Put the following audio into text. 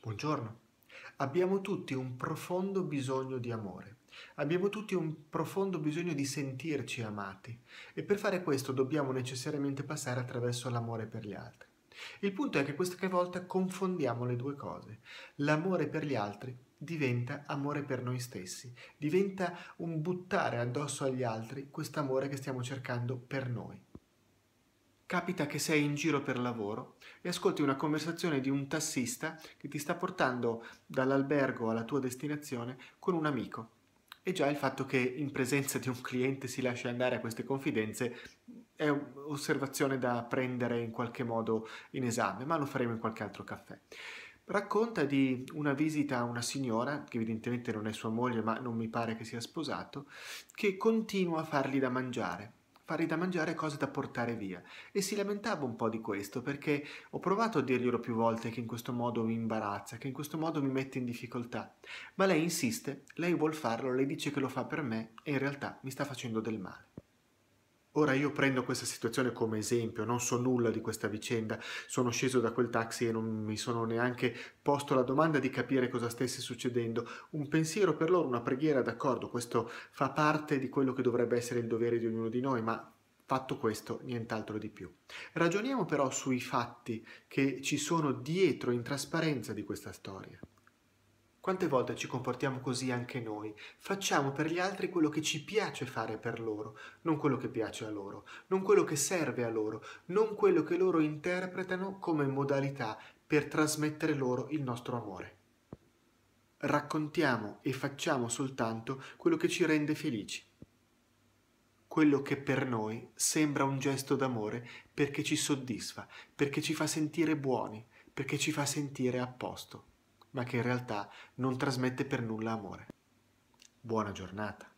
Buongiorno. Abbiamo tutti un profondo bisogno di amore. Abbiamo tutti un profondo bisogno di sentirci amati e per fare questo dobbiamo necessariamente passare attraverso l'amore per gli altri. Il punto è che questa volta confondiamo le due cose. L'amore per gli altri diventa amore per noi stessi, diventa un buttare addosso agli altri quest'amore che stiamo cercando per noi. Capita che sei in giro per lavoro e ascolti una conversazione di un tassista che ti sta portando dall'albergo alla tua destinazione con un amico. E già il fatto che in presenza di un cliente si lascia andare a queste confidenze è un'osservazione da prendere in qualche modo in esame, ma lo faremo in qualche altro caffè racconta di una visita a una signora, che evidentemente non è sua moglie, ma non mi pare che sia sposato, che continua a fargli da mangiare fare da mangiare cose da portare via. E si lamentava un po' di questo perché ho provato a dirglielo più volte che in questo modo mi imbarazza, che in questo modo mi mette in difficoltà. Ma lei insiste, lei vuol farlo, lei dice che lo fa per me e in realtà mi sta facendo del male. Ora io prendo questa situazione come esempio, non so nulla di questa vicenda, sono sceso da quel taxi e non mi sono neanche posto la domanda di capire cosa stesse succedendo. Un pensiero per loro, una preghiera, d'accordo, questo fa parte di quello che dovrebbe essere il dovere di ognuno di noi, ma Fatto questo, nient'altro di più. Ragioniamo però sui fatti che ci sono dietro in trasparenza di questa storia. Quante volte ci comportiamo così anche noi? Facciamo per gli altri quello che ci piace fare per loro, non quello che piace a loro, non quello che serve a loro, non quello che loro interpretano come modalità per trasmettere loro il nostro amore. Raccontiamo e facciamo soltanto quello che ci rende felici. Quello che per noi sembra un gesto d'amore perché ci soddisfa, perché ci fa sentire buoni, perché ci fa sentire a posto ma che in realtà non trasmette per nulla amore. Buona giornata!